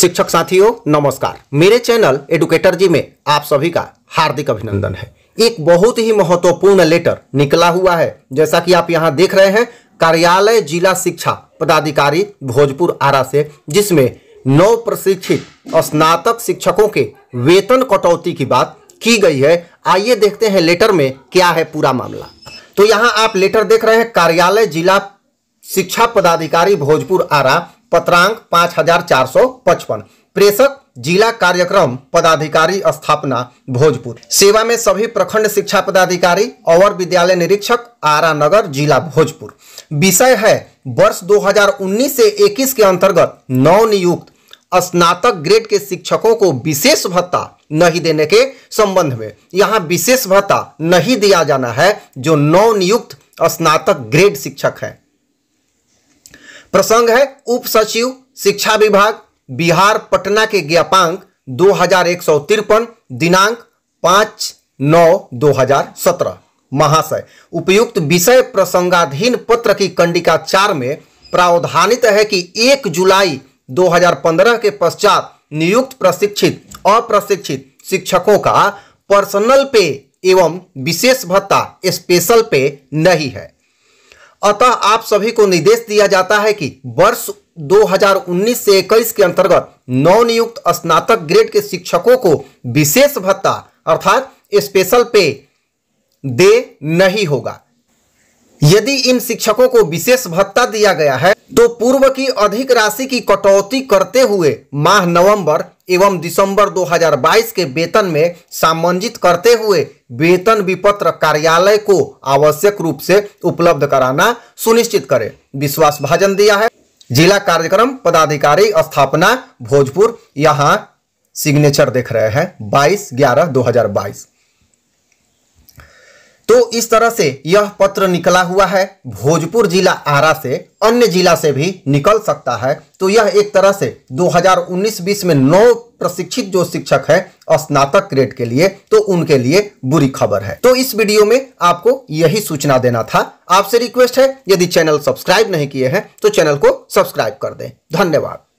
शिक्षक साथियों नमस्कार मेरे चैनल एडुकेटर जी में आप सभी का हार्दिक अभिनंदन है एक बहुत ही महत्वपूर्ण लेटर निकला हुआ है जैसा कि आप यहां देख रहे हैं कार्यालय जिला शिक्षा पदाधिकारी भोजपुर आरा से जिसमें नव प्रशिक्षित स्नातक शिक्षकों के वेतन कटौती की बात की गई है आइए देखते हैं लेटर में क्या है पूरा मामला तो यहाँ आप लेटर देख रहे हैं कार्यालय जिला शिक्षा पदाधिकारी भोजपुर आरा पत्रांक पांच हजार चार सौ पचपन प्रेषक जिला कार्यक्रम पदाधिकारी स्थापना भोजपुर सेवा में सभी प्रखंड शिक्षा पदाधिकारी और विद्यालय निरीक्षक आरा नगर जिला भोजपुर विषय है वर्ष 2019 से 21 के अंतर्गत नियुक्त स्नातक ग्रेड के शिक्षकों को विशेष भत्ता नहीं देने के संबंध में यहाँ विशेष भत्ता नहीं दिया जाना है जो नियुक्त स्नातक ग्रेड शिक्षक है प्रसंग है उप सचिव शिक्षा विभाग बिहार पटना के ज्ञापांक दो हजार एक सौ तिरपन दिनांक पांच नौ दो हजार सत्रह महाशय उपयुक्त विषय प्रसंगाधीन पत्र की कंडिका चार में प्रावधानित है कि एक जुलाई 2015 के पश्चात नियुक्त प्रशिक्षित अप्रशिक्षित शिक्षकों का पर्सनल पे एवं विशेष भत्ता स्पेशल पे नहीं है अतः आप सभी को निर्देश दिया जाता है कि वर्ष 2019 से इक्कीस के अंतर्गत नवनियुक्त स्नातक ग्रेड के शिक्षकों को विशेष भत्ता अर्थात स्पेशल पे दे नहीं होगा यदि इन शिक्षकों को विशेष भत्ता दिया गया है तो पूर्व की अधिक राशि की कटौती करते हुए माह नवंबर एवं दिसंबर 2022 के वेतन में सामंजित करते हुए वेतन विपत्र कार्यालय को आवश्यक रूप से उपलब्ध कराना सुनिश्चित करें विश्वास भाजन दिया है जिला कार्यक्रम पदाधिकारी स्थापना भोजपुर यहाँ सिग्नेचर देख रहे हैं 22 ग्यारह 2022 तो इस तरह से यह पत्र निकला हुआ है भोजपुर जिला आरा से अन्य जिला से भी निकल सकता है तो यह एक तरह से 2019-20 में नौ प्रशिक्षित जो शिक्षक है स्नातक ग्रेड के लिए तो उनके लिए बुरी खबर है तो इस वीडियो में आपको यही सूचना देना था आपसे रिक्वेस्ट है यदि चैनल सब्सक्राइब नहीं किए हैं तो चैनल को सब्सक्राइब कर दें धन्यवाद